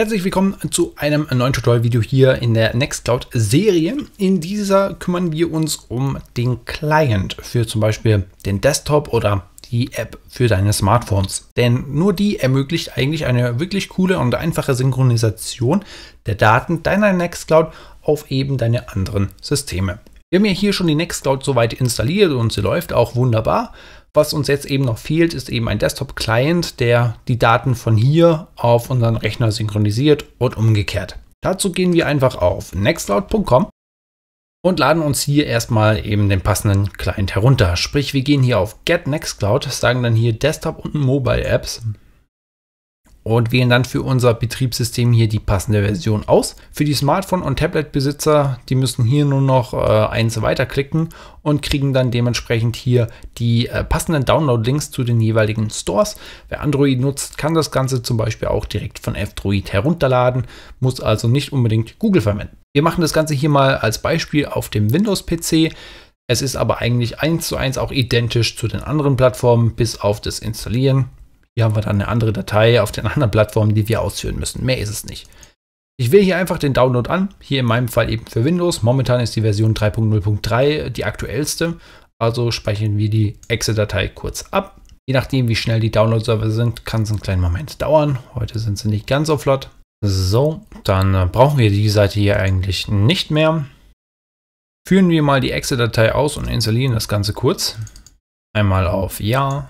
Herzlich willkommen zu einem neuen Tutorial-Video hier in der Nextcloud-Serie. In dieser kümmern wir uns um den Client für zum Beispiel den Desktop oder die App für deine Smartphones. Denn nur die ermöglicht eigentlich eine wirklich coole und einfache Synchronisation der Daten deiner Nextcloud auf eben deine anderen Systeme. Wir haben ja hier schon die Nextcloud soweit installiert und sie läuft auch wunderbar. Was uns jetzt eben noch fehlt, ist eben ein Desktop-Client, der die Daten von hier auf unseren Rechner synchronisiert und umgekehrt. Dazu gehen wir einfach auf nextcloud.com und laden uns hier erstmal eben den passenden Client herunter. Sprich, wir gehen hier auf Get Nextcloud, sagen dann hier Desktop und Mobile Apps und wählen dann für unser Betriebssystem hier die passende Version aus. Für die Smartphone- und Tablet-Besitzer, die müssen hier nur noch äh, eins weiterklicken und kriegen dann dementsprechend hier die äh, passenden Download-Links zu den jeweiligen Stores. Wer Android nutzt, kann das Ganze zum Beispiel auch direkt von F-Droid herunterladen, muss also nicht unbedingt Google verwenden. Wir machen das Ganze hier mal als Beispiel auf dem Windows-PC. Es ist aber eigentlich eins zu eins auch identisch zu den anderen Plattformen, bis auf das Installieren. Hier haben wir dann eine andere Datei auf den anderen Plattformen, die wir ausführen müssen. Mehr ist es nicht. Ich wähle hier einfach den Download an, hier in meinem Fall eben für Windows. Momentan ist die Version 3.0.3 die aktuellste, also speichern wir die Exe-Datei kurz ab. Je nachdem, wie schnell die Download-Server sind, kann es einen kleinen Moment dauern. Heute sind sie nicht ganz so flott. So, dann brauchen wir die Seite hier eigentlich nicht mehr. Führen wir mal die Exe-Datei aus und installieren das Ganze kurz. Einmal auf Ja,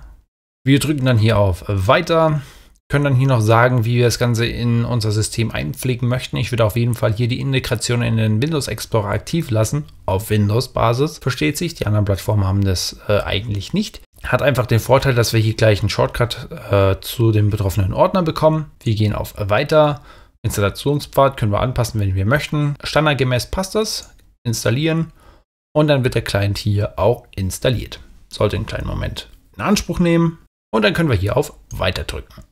wir drücken dann hier auf Weiter, können dann hier noch sagen, wie wir das Ganze in unser System einpflegen möchten. Ich würde auf jeden Fall hier die Integration in den Windows Explorer aktiv lassen, auf Windows-Basis, versteht sich. Die anderen Plattformen haben das äh, eigentlich nicht. Hat einfach den Vorteil, dass wir hier gleich einen Shortcut äh, zu dem betroffenen Ordner bekommen. Wir gehen auf Weiter. Installationspfad können wir anpassen, wenn wir möchten. Standardgemäß passt das. Installieren. Und dann wird der Client hier auch installiert. Sollte einen kleinen Moment in Anspruch nehmen. Und dann können wir hier auf Weiter drücken.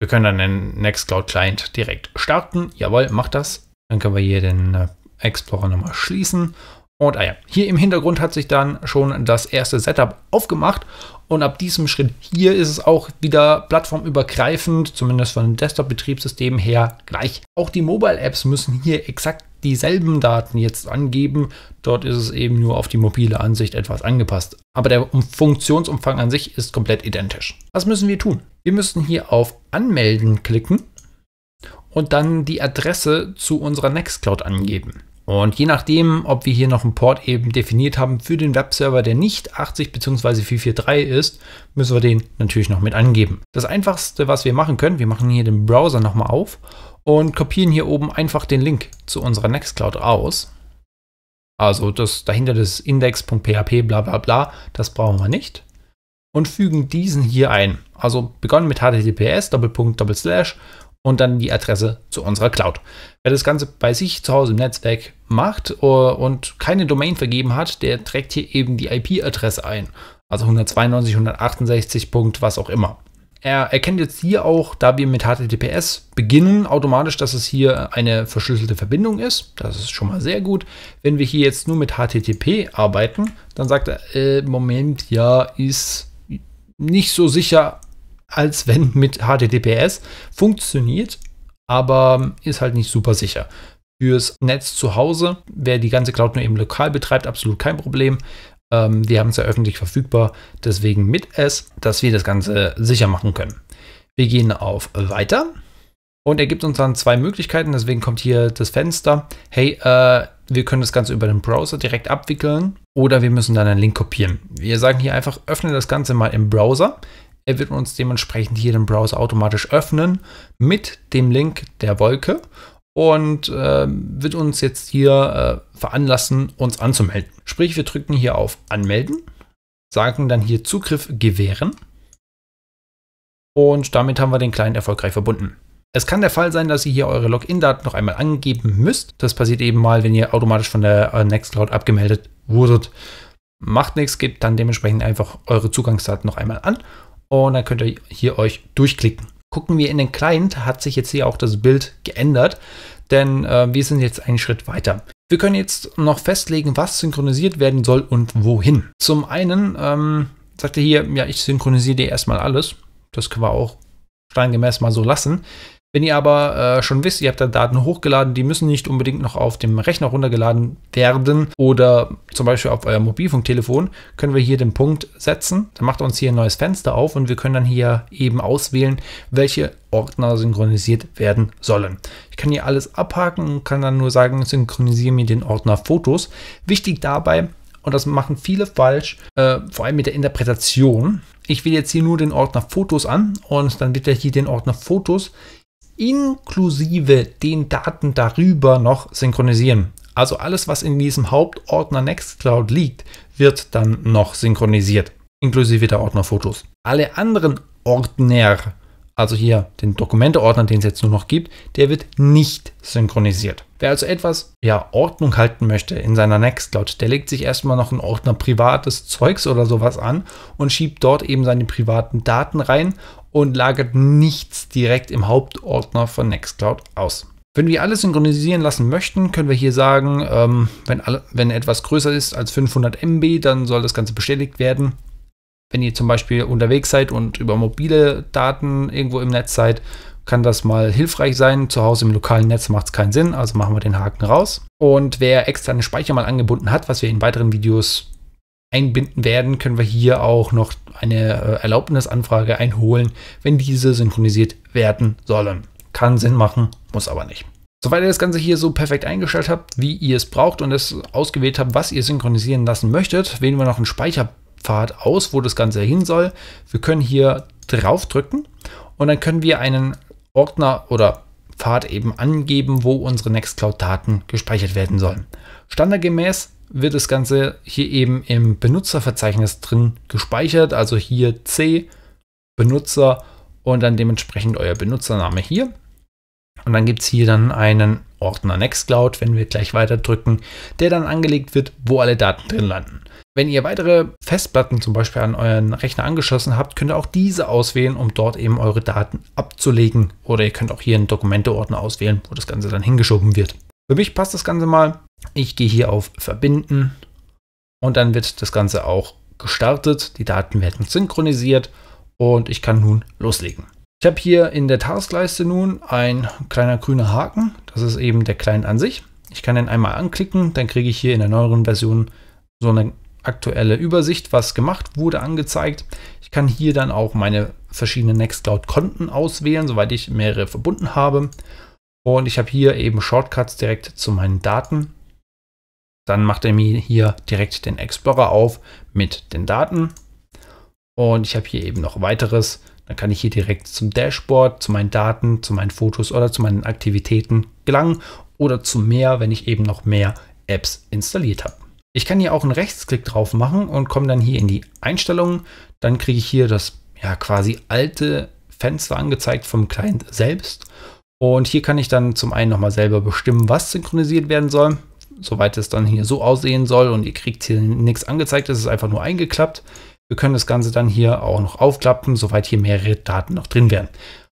Wir können dann den Nextcloud Client direkt starten. Jawohl, macht das. Dann können wir hier den äh, Explorer nochmal schließen. Und ah ja, hier im Hintergrund hat sich dann schon das erste Setup aufgemacht und ab diesem Schritt hier ist es auch wieder plattformübergreifend, zumindest von dem desktop betriebssystemen her, gleich. Auch die Mobile-Apps müssen hier exakt dieselben Daten jetzt angeben. Dort ist es eben nur auf die mobile Ansicht etwas angepasst. Aber der Funktionsumfang an sich ist komplett identisch. Was müssen wir tun? Wir müssen hier auf Anmelden klicken und dann die Adresse zu unserer Nextcloud angeben. Und je nachdem, ob wir hier noch einen Port eben definiert haben für den Webserver, der nicht 80 bzw. 443 ist, müssen wir den natürlich noch mit angeben. Das einfachste, was wir machen können, wir machen hier den Browser nochmal auf und kopieren hier oben einfach den Link zu unserer Nextcloud aus. Also das dahinter das index.php bla bla bla, das brauchen wir nicht. Und fügen diesen hier ein. Also begonnen mit https Doppelpunkt, Doppelslash, und dann die Adresse zu unserer Cloud. Wer das Ganze bei sich zu Hause im Netzwerk macht äh, und keine Domain vergeben hat, der trägt hier eben die IP-Adresse ein. Also 192, 168. Punkt, was auch immer. Er erkennt jetzt hier auch, da wir mit HTTPS beginnen, automatisch, dass es hier eine verschlüsselte Verbindung ist. Das ist schon mal sehr gut. Wenn wir hier jetzt nur mit HTTP arbeiten, dann sagt er, äh, Moment, ja, ist nicht so sicher, als wenn mit HTTPS. Funktioniert, aber ist halt nicht super sicher. Fürs Netz zu Hause, wer die ganze Cloud nur eben lokal betreibt, absolut kein Problem. Ähm, wir haben es ja öffentlich verfügbar, deswegen mit S, dass wir das Ganze sicher machen können. Wir gehen auf Weiter und er gibt uns dann zwei Möglichkeiten, deswegen kommt hier das Fenster. Hey, äh, wir können das Ganze über den Browser direkt abwickeln oder wir müssen dann einen Link kopieren. Wir sagen hier einfach, öffne das Ganze mal im Browser. Er wird uns dementsprechend hier den Browser automatisch öffnen mit dem Link der Wolke und äh, wird uns jetzt hier äh, veranlassen, uns anzumelden. Sprich, wir drücken hier auf Anmelden, sagen dann hier Zugriff gewähren und damit haben wir den Client erfolgreich verbunden. Es kann der Fall sein, dass ihr hier eure Login-Daten noch einmal angeben müsst. Das passiert eben mal, wenn ihr automatisch von der äh, Nextcloud abgemeldet wurdet. Macht nichts, gebt dann dementsprechend einfach eure Zugangsdaten noch einmal an und dann könnt ihr hier euch durchklicken. Gucken wir in den Client, hat sich jetzt hier auch das Bild geändert, denn äh, wir sind jetzt einen Schritt weiter. Wir können jetzt noch festlegen, was synchronisiert werden soll und wohin. Zum einen ähm, sagt er hier, ja, ich synchronisiere dir erstmal alles. Das können wir auch steingemäß mal so lassen. Wenn ihr aber äh, schon wisst, ihr habt da Daten hochgeladen, die müssen nicht unbedingt noch auf dem Rechner runtergeladen werden oder zum Beispiel auf euer Mobilfunktelefon, können wir hier den Punkt setzen. Dann macht uns hier ein neues Fenster auf und wir können dann hier eben auswählen, welche Ordner synchronisiert werden sollen. Ich kann hier alles abhaken und kann dann nur sagen, synchronisiere mir den Ordner Fotos. Wichtig dabei, und das machen viele falsch, äh, vor allem mit der Interpretation. Ich wähle jetzt hier nur den Ordner Fotos an und dann wird er hier den Ordner Fotos inklusive den Daten darüber noch synchronisieren. Also alles, was in diesem Hauptordner Nextcloud liegt, wird dann noch synchronisiert, inklusive der Ordner Fotos. Alle anderen Ordner also hier den Dokumenteordner, den es jetzt nur noch gibt, der wird nicht synchronisiert. Wer also etwas ja, Ordnung halten möchte in seiner Nextcloud, der legt sich erstmal noch einen Ordner privates Zeugs oder sowas an und schiebt dort eben seine privaten Daten rein und lagert nichts direkt im Hauptordner von Nextcloud aus. Wenn wir alles synchronisieren lassen möchten, können wir hier sagen, ähm, wenn, alle, wenn etwas größer ist als 500 MB, dann soll das Ganze bestätigt werden wenn ihr zum Beispiel unterwegs seid und über mobile Daten irgendwo im Netz seid, kann das mal hilfreich sein. Zu Hause im lokalen Netz macht es keinen Sinn, also machen wir den Haken raus. Und wer externe Speicher mal angebunden hat, was wir in weiteren Videos einbinden werden, können wir hier auch noch eine äh, Erlaubnisanfrage einholen, wenn diese synchronisiert werden sollen. Kann Sinn machen, muss aber nicht. Soweit ihr das Ganze hier so perfekt eingestellt habt, wie ihr es braucht und es ausgewählt habt, was ihr synchronisieren lassen möchtet, wählen wir noch einen Speicher Pfad aus, wo das Ganze hin soll. Wir können hier drauf drücken und dann können wir einen Ordner oder Pfad eben angeben, wo unsere Nextcloud-Daten gespeichert werden sollen. Standardgemäß wird das Ganze hier eben im Benutzerverzeichnis drin gespeichert, also hier C, Benutzer und dann dementsprechend euer Benutzername hier. Und dann gibt es hier dann einen Ordner Nextcloud, wenn wir gleich weiter drücken, der dann angelegt wird, wo alle Daten drin landen. Wenn ihr weitere Festplatten zum Beispiel an euren Rechner angeschlossen habt, könnt ihr auch diese auswählen, um dort eben eure Daten abzulegen. Oder ihr könnt auch hier einen Dokumente-Ordner auswählen, wo das Ganze dann hingeschoben wird. Für mich passt das Ganze mal. Ich gehe hier auf Verbinden und dann wird das Ganze auch gestartet. Die Daten werden synchronisiert und ich kann nun loslegen. Ich habe hier in der Taskleiste nun ein kleiner grüner Haken. Das ist eben der Client an sich. Ich kann den einmal anklicken, dann kriege ich hier in der neueren Version so eine aktuelle Übersicht, was gemacht wurde, angezeigt. Ich kann hier dann auch meine verschiedenen Nextcloud-Konten auswählen, soweit ich mehrere verbunden habe. Und ich habe hier eben Shortcuts direkt zu meinen Daten. Dann macht er mir hier direkt den Explorer auf mit den Daten. Und ich habe hier eben noch weiteres dann kann ich hier direkt zum Dashboard, zu meinen Daten, zu meinen Fotos oder zu meinen Aktivitäten gelangen oder zu mehr, wenn ich eben noch mehr Apps installiert habe. Ich kann hier auch einen Rechtsklick drauf machen und komme dann hier in die Einstellungen. Dann kriege ich hier das ja quasi alte Fenster angezeigt vom Client selbst. Und hier kann ich dann zum einen nochmal selber bestimmen, was synchronisiert werden soll, soweit es dann hier so aussehen soll. Und ihr kriegt hier nichts angezeigt, es ist einfach nur eingeklappt. Wir können das Ganze dann hier auch noch aufklappen, soweit hier mehrere Daten noch drin wären.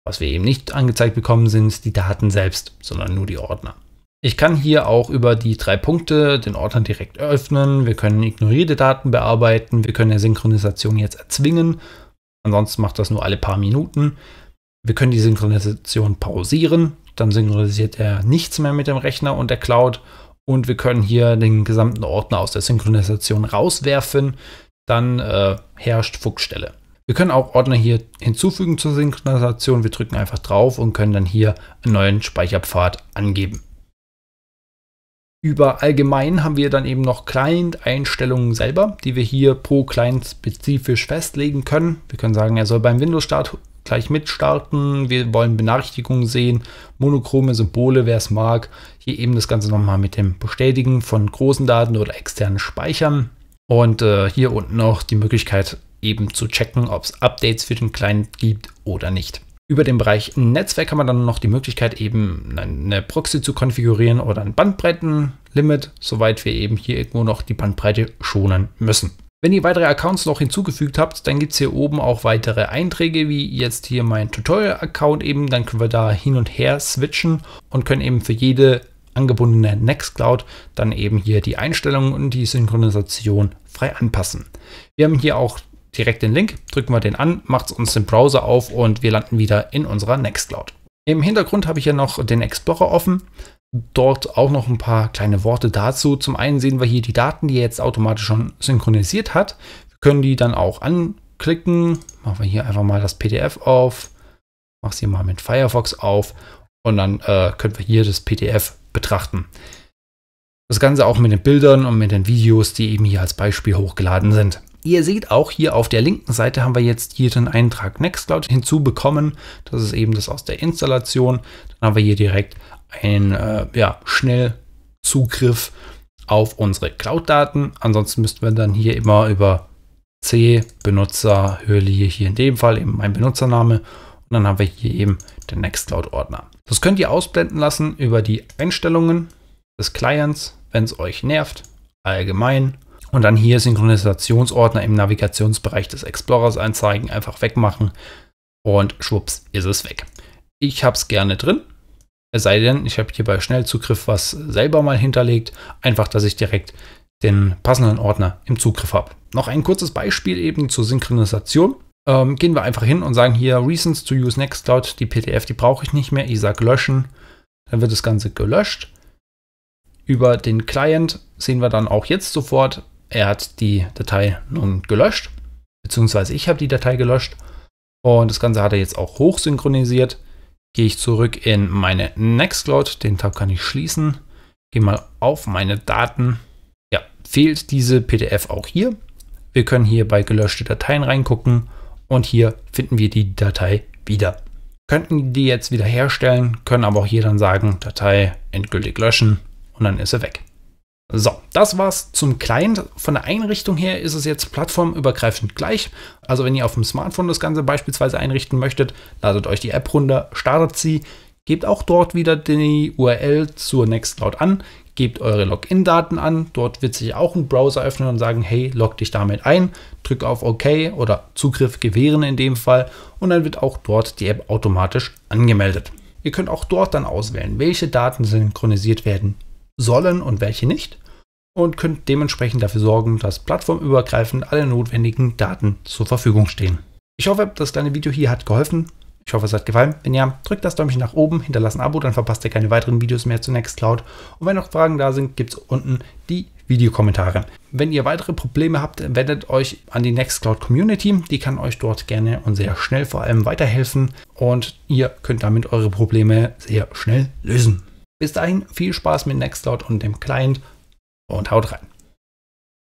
Was wir eben nicht angezeigt bekommen, sind die Daten selbst, sondern nur die Ordner. Ich kann hier auch über die drei Punkte den Ordner direkt öffnen. Wir können ignorierte Daten bearbeiten. Wir können eine Synchronisation jetzt erzwingen. Ansonsten macht das nur alle paar Minuten. Wir können die Synchronisation pausieren. Dann synchronisiert er nichts mehr mit dem Rechner und der Cloud. Und wir können hier den gesamten Ordner aus der Synchronisation rauswerfen dann äh, herrscht Fuchsstelle. Wir können auch Ordner hier hinzufügen zur Synchronisation. Wir drücken einfach drauf und können dann hier einen neuen Speicherpfad angeben. Über allgemein haben wir dann eben noch Client-Einstellungen selber, die wir hier pro Client spezifisch festlegen können. Wir können sagen, er soll beim Windows-Start gleich mitstarten. Wir wollen Benachrichtigungen sehen, monochrome Symbole, wer es mag. Hier eben das Ganze nochmal mit dem Bestätigen von großen Daten oder externen Speichern. Und äh, hier unten noch die Möglichkeit eben zu checken, ob es Updates für den Client gibt oder nicht. Über den Bereich Netzwerk kann man dann noch die Möglichkeit, eben eine Proxy zu konfigurieren oder ein Bandbreitenlimit, soweit wir eben hier irgendwo noch die Bandbreite schonen müssen. Wenn ihr weitere Accounts noch hinzugefügt habt, dann gibt es hier oben auch weitere Einträge, wie jetzt hier mein Tutorial-Account eben. Dann können wir da hin und her switchen und können eben für jede angebundene Nextcloud dann eben hier die Einstellungen und die Synchronisation frei anpassen. Wir haben hier auch direkt den Link, drücken wir den an, macht es uns den Browser auf und wir landen wieder in unserer Nextcloud. Im Hintergrund habe ich ja noch den Explorer offen. Dort auch noch ein paar kleine Worte dazu. Zum einen sehen wir hier die Daten, die er jetzt automatisch schon synchronisiert hat. Wir können die dann auch anklicken. Machen wir hier einfach mal das PDF auf. Mach sie mal mit Firefox auf. Und dann äh, können wir hier das PDF betrachten. Das Ganze auch mit den Bildern und mit den Videos, die eben hier als Beispiel hochgeladen sind. Ihr seht auch hier auf der linken Seite haben wir jetzt hier den Eintrag Nextcloud hinzubekommen. Das ist eben das aus der Installation. Dann haben wir hier direkt einen äh, ja, Schnellzugriff auf unsere Cloud-Daten. Ansonsten müssten wir dann hier immer über C, Benutzer, Hürli, hier in dem Fall eben mein Benutzername und dann haben wir hier eben den Nextcloud-Ordner. Das könnt ihr ausblenden lassen über die Einstellungen des Clients, wenn es euch nervt, allgemein. Und dann hier Synchronisationsordner im Navigationsbereich des Explorers anzeigen, einfach wegmachen und schwupps ist es weg. Ich habe es gerne drin, es sei denn, ich habe hier bei Schnellzugriff was selber mal hinterlegt, einfach, dass ich direkt den passenden Ordner im Zugriff habe. Noch ein kurzes Beispiel eben zur Synchronisation ähm, gehen wir einfach hin und sagen hier Reasons to use Nextcloud, die PDF, die brauche ich nicht mehr. Ich sage löschen. Dann wird das Ganze gelöscht. Über den Client sehen wir dann auch jetzt sofort, er hat die Datei nun gelöscht, beziehungsweise ich habe die Datei gelöscht. Und das Ganze hat er jetzt auch hochsynchronisiert. Gehe ich zurück in meine Nextcloud, den Tab kann ich schließen. Gehe mal auf meine Daten. Ja, fehlt diese PDF auch hier. Wir können hier bei gelöschte Dateien reingucken und hier finden wir die Datei wieder. Könnten die jetzt wieder herstellen, können aber auch hier dann sagen, Datei endgültig löschen und dann ist er weg. So, das war's zum Client. Von der Einrichtung her ist es jetzt plattformübergreifend gleich. Also wenn ihr auf dem Smartphone das Ganze beispielsweise einrichten möchtet, ladet euch die App runter, startet sie, Gebt auch dort wieder die URL zur Nextcloud an, gebt eure Login-Daten an. Dort wird sich auch ein Browser öffnen und sagen, hey, log dich damit ein, drück auf OK oder Zugriff gewähren in dem Fall und dann wird auch dort die App automatisch angemeldet. Ihr könnt auch dort dann auswählen, welche Daten synchronisiert werden sollen und welche nicht und könnt dementsprechend dafür sorgen, dass plattformübergreifend alle notwendigen Daten zur Verfügung stehen. Ich hoffe, das kleine Video hier hat geholfen. Ich hoffe, es hat gefallen. Wenn ja, drückt das Däumchen nach oben, hinterlasst ein Abo, dann verpasst ihr keine weiteren Videos mehr zu Nextcloud. Und wenn noch Fragen da sind, gibt es unten die Videokommentare. Wenn ihr weitere Probleme habt, wendet euch an die Nextcloud Community. Die kann euch dort gerne und sehr schnell vor allem weiterhelfen. Und ihr könnt damit eure Probleme sehr schnell lösen. Bis dahin viel Spaß mit Nextcloud und dem Client und haut rein.